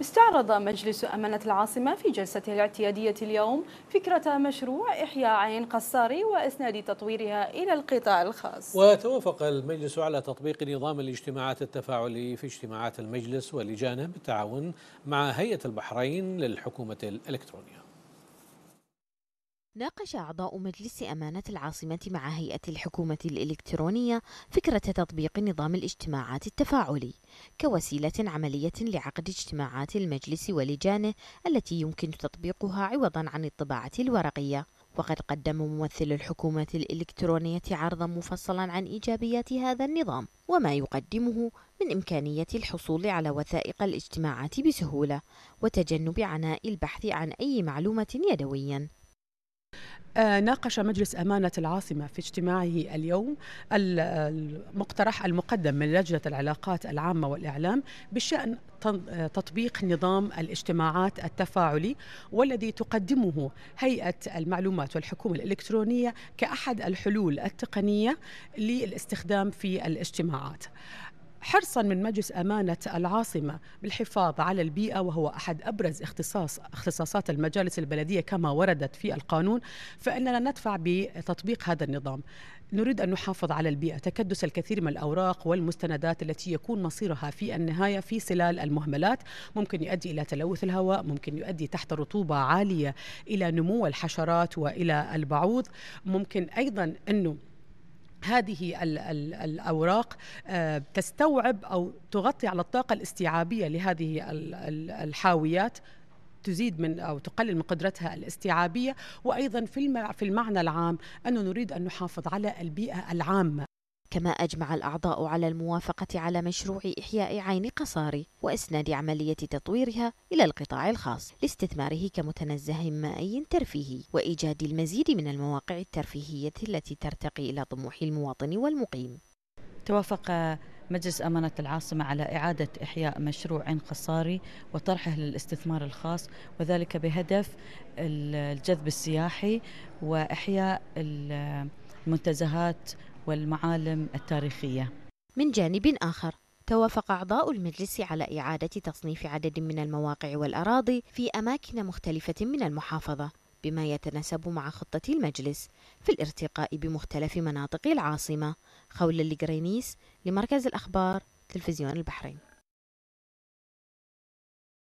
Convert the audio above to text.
استعرض مجلس أمانة العاصمة في جلسته الاعتيادية اليوم فكرة مشروع إحياء عين قصاري وإسناد تطويرها إلى القطاع الخاص وتوافق المجلس على تطبيق نظام الاجتماعات التفاعلي في اجتماعات المجلس ولجانه بالتعاون مع هيئة البحرين للحكومة الإلكترونية ناقش أعضاء مجلس أمانة العاصمة مع هيئة الحكومة الإلكترونية فكرة تطبيق نظام الاجتماعات التفاعلي كوسيلة عملية لعقد اجتماعات المجلس ولجانه التي يمكن تطبيقها عوضا عن الطباعة الورقية وقد قدم ممثل الحكومة الإلكترونية عرضا مفصلا عن إيجابيات هذا النظام وما يقدمه من إمكانية الحصول على وثائق الاجتماعات بسهولة وتجنب عناء البحث عن أي معلومة يدويا آه، ناقش مجلس أمانة العاصمة في اجتماعه اليوم المقترح المقدم من لجنة العلاقات العامة والإعلام بشأن آه، تطبيق نظام الاجتماعات التفاعلي والذي تقدمه هيئة المعلومات والحكومة الإلكترونية كأحد الحلول التقنية للاستخدام في الاجتماعات. حرصا من مجلس أمانة العاصمة بالحفاظ على البيئة وهو أحد أبرز اختصاص اختصاصات المجالس البلدية كما وردت في القانون فإننا ندفع بتطبيق هذا النظام نريد أن نحافظ على البيئة تكدس الكثير من الأوراق والمستندات التي يكون مصيرها في النهاية في سلال المهملات ممكن يؤدي إلى تلوث الهواء ممكن يؤدي تحت رطوبة عالية إلى نمو الحشرات وإلى البعوض ممكن أيضا أنه هذه الأوراق آه، تستوعب أو تغطي على الطاقة الاستيعابية لهذه الحاويات تزيد من او تقلل من قدرتها الاستيعابيه وايضا في المعنى العام انه نريد ان نحافظ على البيئه العامه كما أجمع الأعضاء على الموافقة على مشروع إحياء عين قصاري وإسناد عملية تطويرها إلى القطاع الخاص لاستثماره كمتنزه مائي ترفيهي وإيجاد المزيد من المواقع الترفيهية التي ترتقي إلى طموح المواطن والمقيم توافق مجلس أمانة العاصمة على إعادة إحياء مشروع عين قصاري وطرحه للاستثمار الخاص وذلك بهدف الجذب السياحي وإحياء المنتزهات والمعالم التاريخية من جانب آخر توافق أعضاء المجلس على إعادة تصنيف عدد من المواقع والأراضي في أماكن مختلفة من المحافظة بما يتناسب مع خطة المجلس في الارتقاء بمختلف مناطق العاصمة خول لجرينيس لمركز الأخبار تلفزيون البحرين